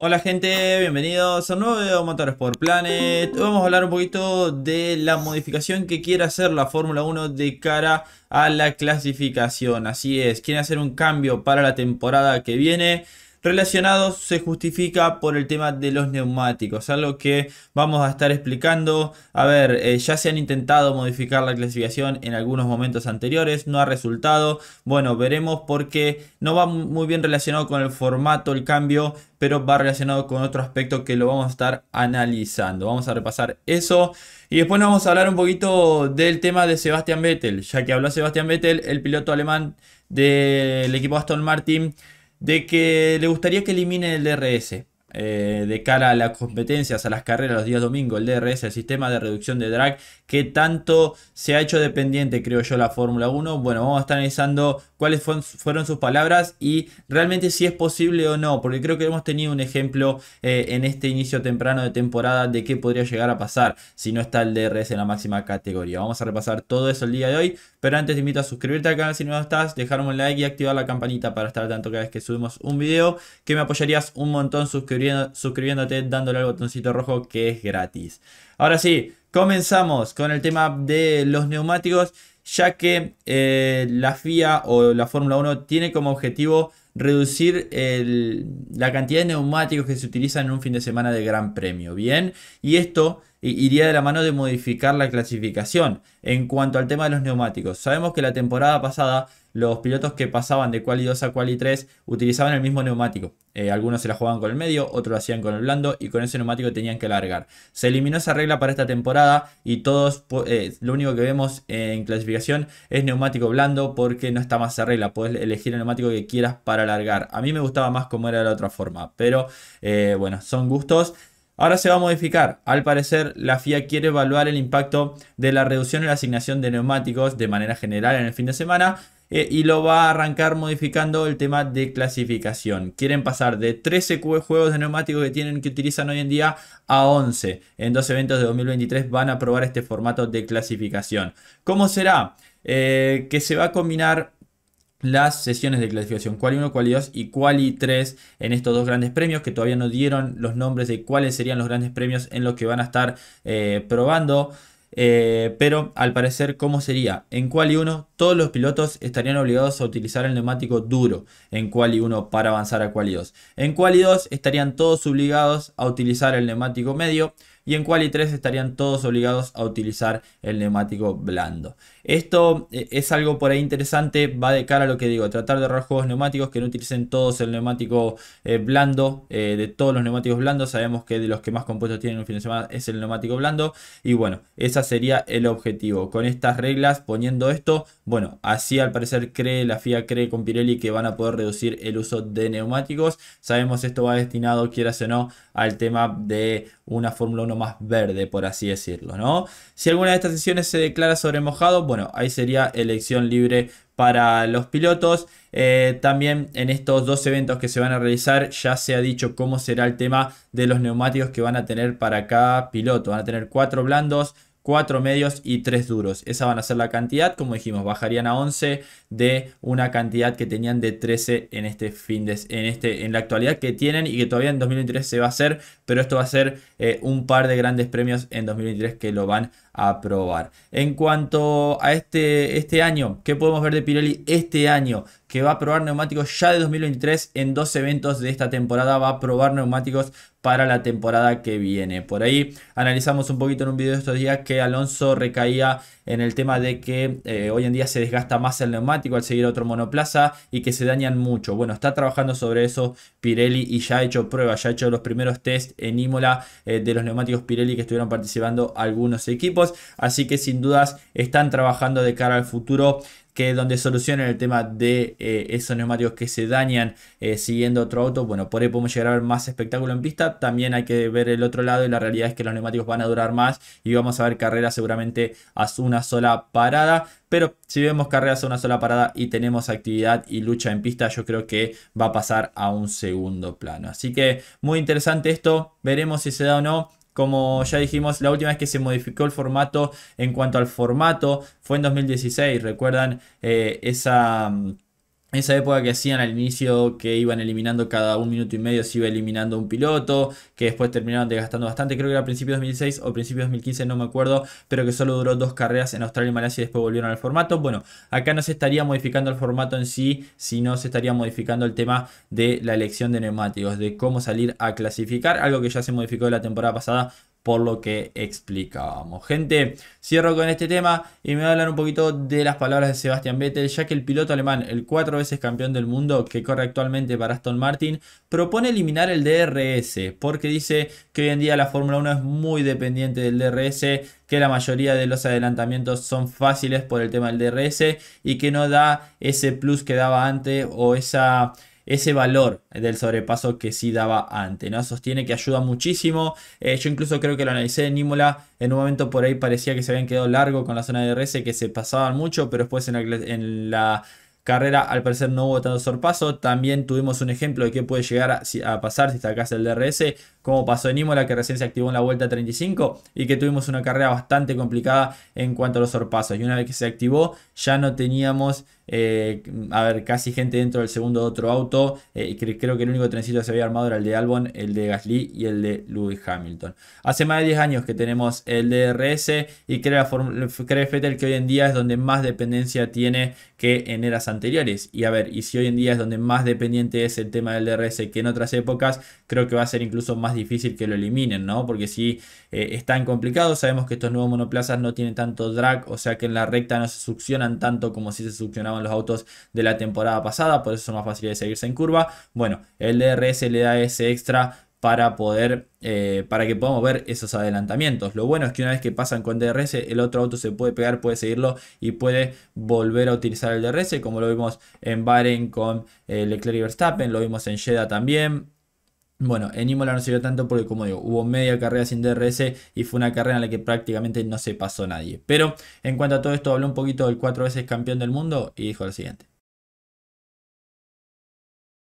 Hola gente, bienvenidos a un nuevo video de por Planet. Hoy vamos a hablar un poquito de la modificación que quiere hacer la Fórmula 1 de cara a la clasificación. Así es, quiere hacer un cambio para la temporada que viene. Relacionado se justifica por el tema de los neumáticos, algo que vamos a estar explicando. A ver, eh, ya se han intentado modificar la clasificación en algunos momentos anteriores, no ha resultado. Bueno, veremos porque no va muy bien relacionado con el formato, el cambio, pero va relacionado con otro aspecto que lo vamos a estar analizando. Vamos a repasar eso y después nos vamos a hablar un poquito del tema de Sebastian Vettel, ya que habló Sebastian Vettel, el piloto alemán del equipo Aston Martin de que le gustaría que elimine el DRS. Eh, de cara a las competencias, a las carreras, los días domingo, el DRS, el sistema de reducción de drag que tanto se ha hecho dependiente, creo yo, la Fórmula 1. Bueno, vamos a estar analizando cuáles fueron, sus palabras y realmente si es posible o no, porque creo que hemos tenido un ejemplo eh, en este inicio temprano de temporada de qué podría llegar a pasar si no está el DRS en la máxima categoría. Vamos a repasar todo eso el día de hoy, pero antes te invito a suscribirte al canal si no estás, dejarme un like y activar la campanita para estar al tanto cada vez que subimos un video, que me apoyarías un montón suscribiéndote, dándole al botoncito rojo que es gratis. Ahora sí, Comenzamos con el tema de los neumáticos, ya que eh, la FIA o la Fórmula 1 tiene como objetivo reducir la cantidad de neumáticos que se utilizan en un fin de semana de gran premio. Bien, y esto iría de la mano de modificar la clasificación. En cuanto al tema de los neumáticos, sabemos que la temporada pasada los pilotos que pasaban de quali 2 a quali 3 utilizaban el mismo neumático. Eh, algunos se la jugaban con el medio, otros lo hacían con el blando y con ese neumático tenían que largar Se eliminó esa regla para esta temporada y todos, eh, lo único que vemos en clasificación es neumático blando porque no está más esa regla. Puedes elegir el neumático que quieras para alargar. A mí me gustaba más como era la otra forma, pero eh, bueno, son gustos. Ahora se va a modificar. Al parecer, la FIA quiere evaluar el impacto de la reducción en la asignación de neumáticos de manera general en el fin de semana eh, y lo va a arrancar modificando el tema de clasificación. Quieren pasar de 13 juegos de neumáticos que tienen que utilizan hoy en día a 11. En dos eventos de 2023 van a probar este formato de clasificación. ¿Cómo será? Eh, que se va a combinar las sesiones de clasificación Quali 1, Quali 2 y Quali 3 en estos dos grandes premios que todavía no dieron los nombres de cuáles serían los grandes premios en los que van a estar eh, probando. Eh, pero al parecer, ¿cómo sería? En Quali 1 todos los pilotos estarían obligados a utilizar el neumático duro en Quali 1 para avanzar a Quali 2. En Quali 2 estarían todos obligados a utilizar el neumático medio y en quali 3 estarían todos obligados a utilizar el neumático blando. Esto eh, es algo por ahí interesante, va de cara a lo que digo, tratar de ahorrar juegos neumáticos que no utilicen todos el neumático eh, blando, eh, de todos los neumáticos blandos, sabemos que de los que más compuestos tienen un fin de semana es el neumático blando y bueno, ese sería el objetivo. Con estas reglas, poniendo esto, bueno, así al parecer cree, la FIA cree con Pirelli que van a poder reducir el uso de neumáticos, sabemos esto va destinado, quieras o no, al tema de una Fórmula 1 más verde, por así decirlo, ¿no? Si alguna de estas sesiones se declara sobre mojado, bueno, ahí sería elección libre para los pilotos. Eh, también en estos dos eventos que se van a realizar ya se ha dicho cómo será el tema de los neumáticos que van a tener para cada piloto. Van a tener cuatro blandos, cuatro medios y tres duros. Esa van a ser la cantidad, como dijimos, bajarían a 11 de una cantidad que tenían de 13 en este fin de en este en la actualidad que tienen y que todavía en 2023 se va a hacer, pero esto va a ser eh, un par de grandes premios en 2023 que lo van a probar. En cuanto a este, este año, ¿qué podemos ver de Pirelli este año? Que va a probar neumáticos ya de 2023 en dos eventos de esta temporada. Va a probar neumáticos para la temporada que viene. Por ahí analizamos un poquito en un video de estos días que Alonso recaía en el tema de que eh, hoy en día se desgasta más el neumático al seguir otro monoplaza y que se dañan mucho. Bueno, está trabajando sobre eso Pirelli y ya ha hecho pruebas, ya ha hecho los primeros test en Imola eh, de los neumáticos Pirelli que estuvieron participando algunos equipos. Así que sin dudas están trabajando de cara al futuro que donde solucionen el tema de eh, esos neumáticos que se dañan eh, siguiendo otro auto, bueno, por ahí podemos llegar a ver más espectáculo en pista, también hay que ver el otro lado y la realidad es que los neumáticos van a durar más y vamos a ver carreras seguramente a una sola parada, pero si vemos carreras a una sola parada y tenemos actividad y lucha en pista, yo creo que va a pasar a un segundo plano. Así que muy interesante esto, veremos si se da o no. Como ya dijimos, la última vez que se modificó el formato en cuanto al formato fue en 2016. Recuerdan eh, esa... Mm, esa época que hacían al inicio que iban eliminando cada un minuto y medio, se iba eliminando un piloto, que después terminaron desgastando bastante, creo que era principio principios de 2006 o principio de 2015, no me acuerdo, pero que solo duró dos carreras en Australia y Malasia y después volvieron al formato. Bueno, acá no se estaría modificando el formato en sí, sino se estaría modificando el tema de la elección de neumáticos, de cómo salir a clasificar, algo que ya se modificó la temporada pasada por lo que explicábamos. Gente, cierro con este tema y me voy a hablar un poquito de las palabras de Sebastian Vettel, ya que el piloto alemán, el cuatro veces campeón del mundo que corre actualmente para Aston Martin, propone eliminar el DRS, porque dice que hoy en día la Fórmula 1 es muy dependiente del DRS, que la mayoría de los adelantamientos son fáciles por el tema del DRS y que no da ese plus que daba antes o esa ese valor del sobrepaso que sí daba antes. ¿no? Sostiene que ayuda muchísimo. Eh, yo incluso creo que lo analicé en Imola. En un momento por ahí parecía que se habían quedado largo con la zona de DRS. que se pasaban mucho, pero después en la, carrera al parecer no hubo tanto sorpaso. También tuvimos un ejemplo de qué puede llegar a, pasar si sacas el DRS, como pasó en Imola, que recién se activó en la vuelta 35 y que tuvimos una carrera bastante complicada en cuanto a los sorpasos. Y una vez que se activó, ya no teníamos eh, a ver, casi gente dentro del segundo otro auto. Y eh, creo que el único trencito que se había armado era el de Albon, el de Gasly y el de Lewis Hamilton. Hace más de 10 años que tenemos el DRS y cree, cree Fettel que hoy en día es donde más dependencia tiene que en eras anteriores. Y a ver, y si hoy en día es donde más dependiente es el tema del DRS que en otras épocas, creo que va a ser incluso más difícil que lo eliminen, ¿no? Porque si eh, es tan complicado, sabemos que estos nuevos monoplazas no tienen tanto drag, o sea que en la recta no se succionan tanto como si se succionaban los autos de la temporada pasada, por eso son más fáciles de seguirse en curva. Bueno, el DRS le da ese extra para poder eh, para que podamos ver esos adelantamientos. Lo bueno es que una vez que pasan con DRS, el otro auto se puede pegar, puede seguirlo y puede volver a utilizar el DRS, como lo vimos en Bahrein con eh, Leclerc y Verstappen, lo vimos en Jeddah también. Bueno, en Imola no sirvió tanto porque, como digo, hubo media carrera sin DRS y fue una carrera en la que prácticamente no se pasó nadie. Pero en cuanto a todo esto, habló un poquito del cuatro veces campeón del mundo y dijo lo siguiente.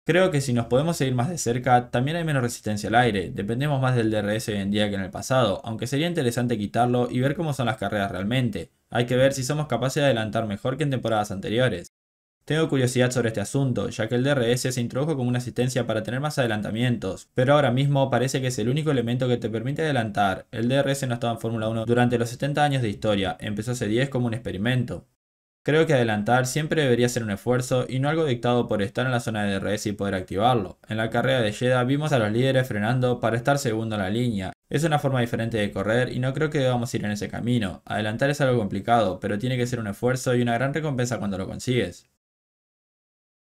Creo que si nos podemos seguir más de cerca, también hay menos resistencia al aire. Dependemos más del DRS hoy en día que en el pasado, aunque sería interesante quitarlo y ver cómo son las carreras realmente. Hay que ver si somos capaces de adelantar mejor que en temporadas anteriores. Tengo curiosidad sobre este asunto, ya que el DRS se introdujo como una asistencia para tener más adelantamientos, pero ahora mismo parece que es el único elemento que te permite adelantar. El DRS no estaba en Fórmula 1 durante los 70 años de historia, empezó hace 10 como un experimento. Creo que adelantar siempre debería ser un esfuerzo y no algo dictado por estar en la zona de DRS y poder activarlo. En la carrera de Jeddah vimos a los líderes frenando para estar segundo en la línea. Es una forma diferente de correr y no creo que debamos ir en ese camino. Adelantar es algo complicado, pero tiene que ser un esfuerzo y una gran recompensa cuando lo consigues.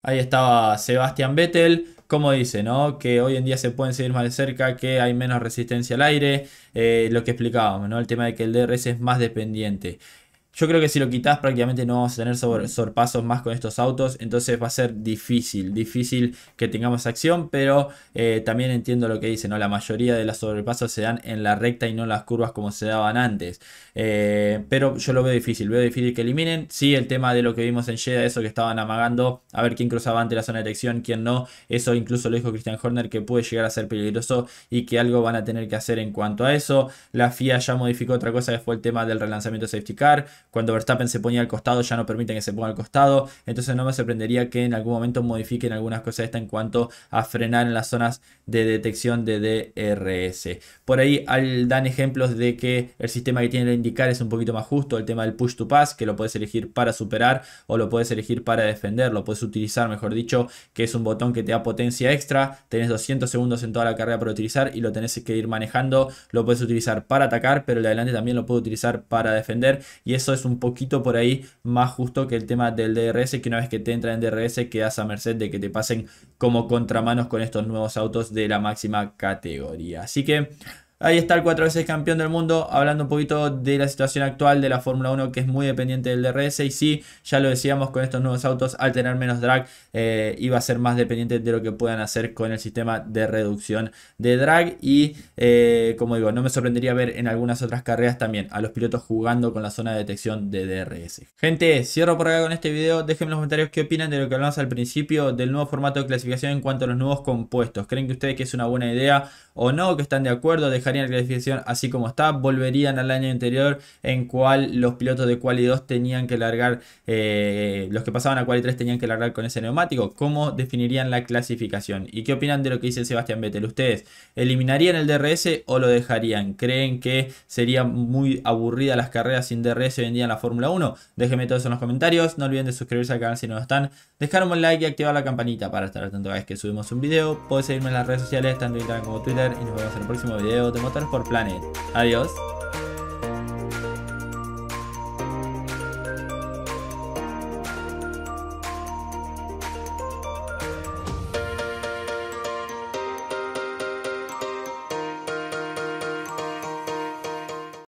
Ahí estaba Sebastian Vettel, como dice, ¿no? Que hoy en día se pueden seguir más de cerca, que hay menos resistencia al aire, eh, lo que explicábamos, ¿no? El tema de que el DRS es más dependiente. Yo creo que si lo quitas prácticamente no vamos a tener sorpasos más con estos autos, entonces va a ser difícil, difícil que tengamos acción, pero eh, también entiendo lo que dice, ¿no? La mayoría de los sobrepasos se dan en la recta y no en las curvas como se daban antes. Eh, pero yo lo veo difícil, veo difícil que eliminen. Sí, el tema de lo que vimos en Jeddah, eso que estaban amagando, a ver quién cruzaba ante la zona de detección, quién no, eso incluso lo dijo Christian Horner que puede llegar a ser peligroso y que algo van a tener que hacer en cuanto a eso. La FIA ya modificó otra cosa que fue el tema del relanzamiento safety car cuando Verstappen se ponía al costado ya no permiten que se ponga al costado. Entonces no me sorprendería que en algún momento modifiquen algunas cosas esta en cuanto a frenar en las zonas de detección de DRS. Por ahí dan ejemplos de que el sistema que tiene el indicar es un poquito más justo. El tema del push to pass que lo puedes elegir para superar o lo puedes elegir para defender. Lo puedes utilizar, mejor dicho, que es un botón que te da potencia extra. Tenés 200 segundos en toda la carrera para utilizar y lo tenés que ir manejando. Lo puedes utilizar para atacar, pero el de adelante también lo puedo utilizar para defender. Y eso es un poquito por ahí más justo que el tema del DRS, que una vez que te entra en DRS quedas a merced de que te pasen como contramanos con estos nuevos autos de la máxima categoría. Así que... Ahí está el cuatro veces campeón del mundo, hablando un poquito de la situación actual de la Fórmula 1 que es muy dependiente del DRS y sí, ya lo decíamos con estos nuevos autos, al tener menos drag eh, iba a ser más dependiente de lo que puedan hacer con el sistema de reducción de drag y eh, como digo, no me sorprendería ver en algunas otras carreras también a los pilotos jugando con la zona de detección de DRS. Gente, cierro por acá con este video, déjenme en los comentarios qué opinan de lo que hablamos al principio del nuevo formato de clasificación en cuanto a los nuevos compuestos, ¿creen que ustedes que es una buena idea? o no, que están de acuerdo, dejarían la clasificación así como está, volverían al año anterior en cual los pilotos de quali 2 tenían que largar, eh, los que pasaban a quali 3 tenían que largar con ese neumático, ¿cómo definirían la clasificación? ¿Y qué opinan de lo que dice Sebastián Vettel? ¿Ustedes eliminarían el DRS o lo dejarían? ¿Creen que sería muy aburrida las carreras sin DRS hoy en día en la Fórmula 1? Déjenme todo eso en los comentarios, no olviden de suscribirse al canal si no lo están, dejar un like y activar la campanita para estar atento cada vez que subimos un video, pueden seguirme en las redes sociales, tanto Instagram como Twitter, y nos vemos en el próximo video de Motors por Planet. Adiós.